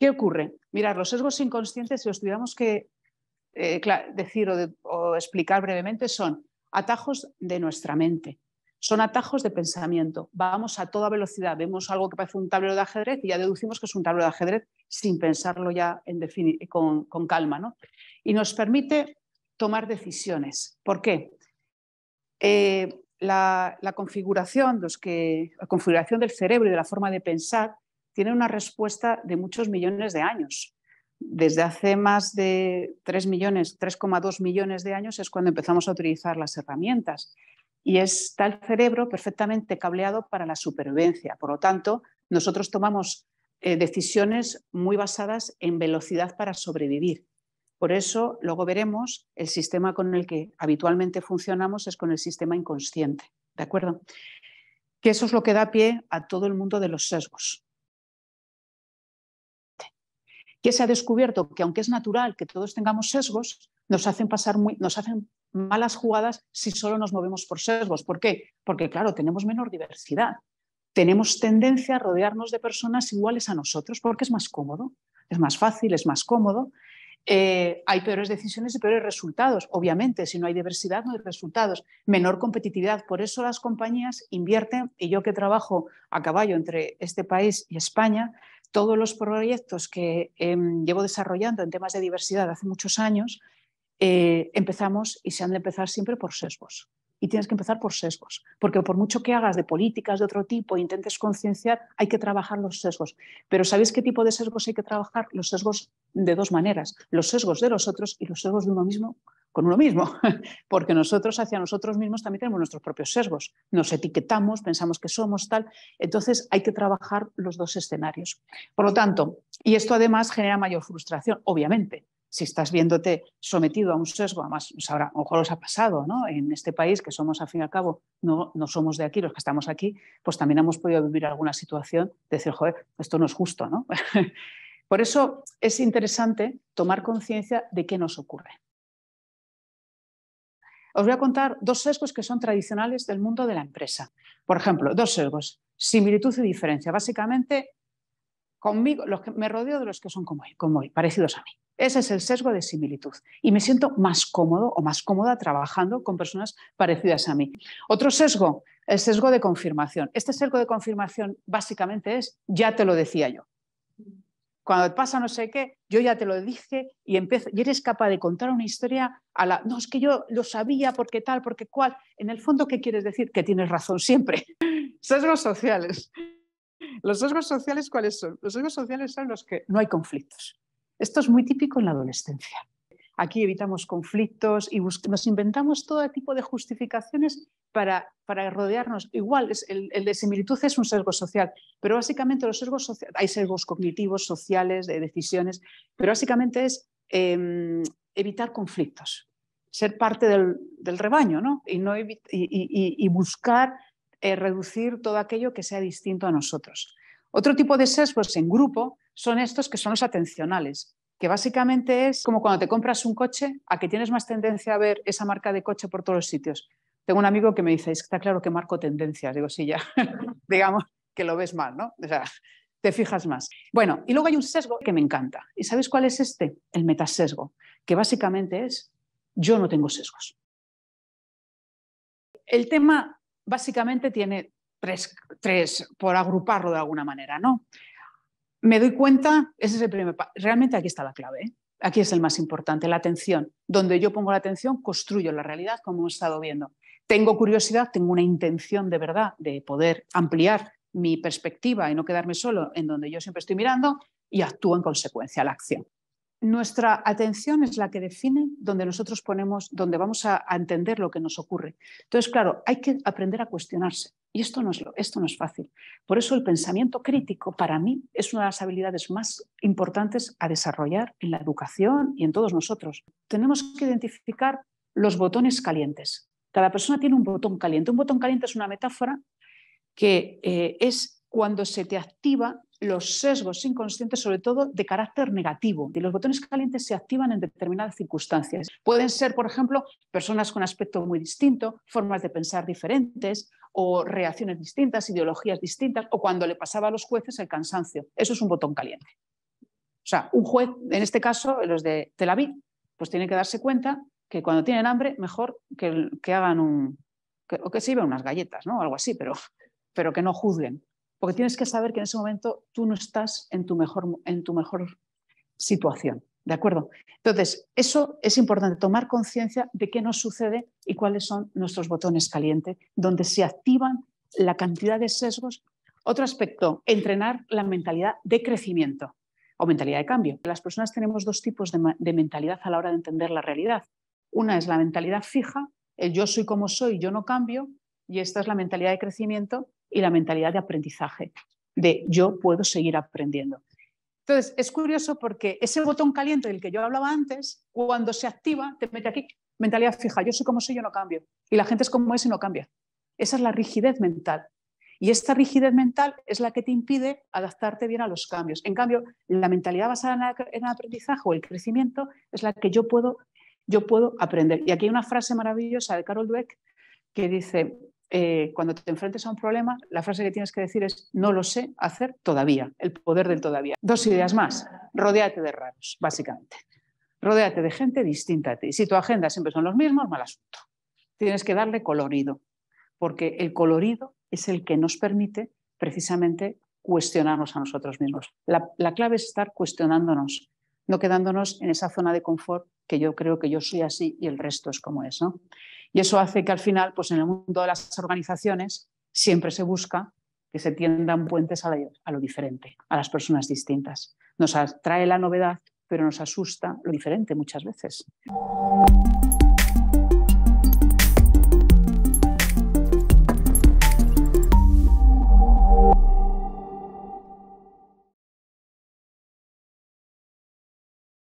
¿Qué ocurre? Mirar, los sesgos inconscientes, si os tuviéramos que eh, decir o, explicar brevemente, son atajos de nuestra mente. Son atajos de pensamiento. Vamos a toda velocidad, vemos algo que parece un tablero de ajedrez y ya deducimos que es un tablero de ajedrez sin pensarlo ya con, calma. ¿no? Y nos permite tomar decisiones. ¿Por qué? Eh, la, configuración, la configuración del cerebro y de la forma de pensar tiene una respuesta de muchos millones de años. Desde hace más de 3 millones, 3,2 millones de años es cuando empezamos a utilizar las herramientas. Y está el cerebro perfectamente cableado para la supervivencia. Por lo tanto, nosotros tomamos eh, decisiones muy basadas en velocidad para sobrevivir. Por eso, luego veremos, el sistema con el que habitualmente funcionamos es con el sistema inconsciente. ¿De acuerdo? Que eso es lo que da pie a todo el mundo de los sesgos que se ha descubierto que aunque es natural que todos tengamos sesgos, nos hacen pasar muy, nos hacen malas jugadas si solo nos movemos por sesgos. ¿Por qué? Porque claro, tenemos menor diversidad. Tenemos tendencia a rodearnos de personas iguales a nosotros porque es más cómodo, es más fácil, es más cómodo. Eh, hay peores decisiones y peores resultados. Obviamente, si no hay diversidad, no hay resultados. Menor competitividad. Por eso las compañías invierten, y yo que trabajo a caballo entre este país y España, todos los proyectos que em, llevo desarrollando en temas de diversidad hace muchos años, eh, empezamos y se han de empezar siempre por sesgos. Y tienes que empezar por sesgos, porque por mucho que hagas de políticas de otro tipo, e intentes concienciar, hay que trabajar los sesgos. Pero ¿sabéis qué tipo de sesgos hay que trabajar? Los sesgos de dos maneras, los sesgos de los otros y los sesgos de uno mismo con uno mismo, porque nosotros hacia nosotros mismos también tenemos nuestros propios sesgos, nos etiquetamos, pensamos que somos tal, entonces hay que trabajar los dos escenarios. Por lo tanto, y esto además genera mayor frustración, obviamente. Si estás viéndote sometido a un sesgo, además, pues ahora, a lo mejor os ha pasado, ¿no? En este país, que somos, al fin y al cabo, no, no somos de aquí, los que estamos aquí, pues también hemos podido vivir alguna situación de decir, joder, esto no es justo, ¿no? Por eso es interesante tomar conciencia de qué nos ocurre. Os voy a contar dos sesgos que son tradicionales del mundo de la empresa. Por ejemplo, dos sesgos, similitud y diferencia. Básicamente, conmigo, los que me rodeo de los que son como, como parecidos a mí. Ese es el sesgo de similitud y me siento más cómodo o más cómoda trabajando con personas parecidas a mí. Otro sesgo, el sesgo de confirmación. Este sesgo de confirmación básicamente es ya te lo decía yo cuando pasa no sé qué, yo ya te lo dije y, y eres capaz de contar una historia a la, no, es que yo lo sabía porque tal, porque cual. En el fondo, ¿qué quieres decir? Que tienes razón siempre. Sesgos sociales. ¿Los sesgos sociales cuáles son? Los sesgos sociales son los que no hay conflictos. Esto es muy típico en la adolescencia. Aquí evitamos conflictos y nos inventamos todo tipo de justificaciones para, rodearnos. Igual, el, de similitud es un sesgo social, pero básicamente los sesgos hay sesgos cognitivos, sociales, de decisiones, pero básicamente es em, evitar conflictos, ser parte del, rebaño, Y, buscar eh, reducir todo aquello que sea distinto a nosotros. Otro tipo de sesgos en grupo son estos que son los atencionales, que básicamente es como cuando te compras un coche, a que tienes más tendencia a ver esa marca de coche por todos los sitios. Tengo un amigo que me dice, está claro que marco tendencias. Digo, sí, ya, digamos que lo ves mal, ¿no? O sea, te fijas más. Bueno, y luego hay un sesgo que me encanta. ¿Y sabéis cuál es este? El metasesgo, que básicamente es, yo no tengo sesgos. El tema básicamente tiene tres, tres, por agruparlo de alguna manera, ¿no? Me doy cuenta, ese es el primer paso. Realmente aquí está la clave. ¿eh? aquí es el más importante, la atención. Donde yo pongo la atención, construyo la realidad, como he estado viendo. Tengo curiosidad, tengo una intención de verdad de poder ampliar mi perspectiva y no quedarme solo en donde yo siempre estoy mirando y actúo en consecuencia la acción nuestra atención es la que define donde nosotros ponemos, donde vamos a, entender lo que nos ocurre. Entonces, claro, hay que aprender a cuestionarse. Y esto no, es esto no es fácil. Por eso el pensamiento crítico para mí es una de las habilidades más importantes a desarrollar en la educación y en todos nosotros. Tenemos que identificar los botones calientes. Cada persona tiene un botón caliente. Un botón caliente es una metáfora que eh, es cuando se te activa los sesgos inconscientes, sobre todo de carácter negativo. Y los botones calientes se activan en determinadas circunstancias. Pueden ser, por ejemplo, personas con aspecto muy distinto, formas de pensar diferentes o reacciones distintas, ideologías distintas, o cuando le pasaba a los jueces el cansancio. Eso es un botón caliente. O sea, un juez, en este caso, los de Tel Aviv, pues tiene que darse cuenta que cuando tienen hambre, mejor que, hagan un... o que se lleven unas galletas, ¿no? Algo así, pero, pero que no juzguen porque tienes que saber que en ese momento tú no estás en tu mejor, en tu mejor situación. ¿De acuerdo? Entonces, eso es importante, tomar conciencia de qué nos sucede y cuáles son nuestros botones calientes, donde se activan la cantidad de sesgos. Otro aspecto, entrenar la mentalidad de crecimiento o mentalidad de cambio. Las personas tenemos dos tipos de, mentalidad a la hora de entender la realidad. Una es la mentalidad fija, el yo soy como soy, yo no cambio, y esta es la mentalidad de crecimiento, y la mentalidad de aprendizaje, de yo puedo seguir aprendiendo. Entonces, es curioso porque ese botón caliente del que yo hablaba antes, cuando se activa, te mete aquí, mentalidad fija, yo soy como soy, yo no cambio. Y la gente es como es y no cambia. Esa es la rigidez mental. Y esta rigidez mental es la que te impide adaptarte bien a los cambios. En cambio, la mentalidad basada en el aprendizaje o el crecimiento es la que yo puedo, yo puedo aprender. Y aquí hay una frase maravillosa de Carol Dweck que dice, eh, cuando te enfrentes a un problema, la frase que tienes que decir es no lo sé hacer todavía, el poder del todavía. Dos ideas más, rodéate de raros, básicamente. Rodéate de gente distinta a ti. Si tu agenda siempre son los mismos, mal asunto. Tienes que darle colorido, porque el colorido es el que nos permite precisamente cuestionarnos a nosotros mismos. La, clave es estar cuestionándonos, no quedándonos en esa zona de confort que yo creo que yo soy así y el resto es como es. Y eso hace que al final, pues en el mundo de las organizaciones, siempre se busca que se tiendan puentes a, a lo diferente, a las personas distintas. Nos atrae la novedad, pero nos asusta lo diferente muchas veces.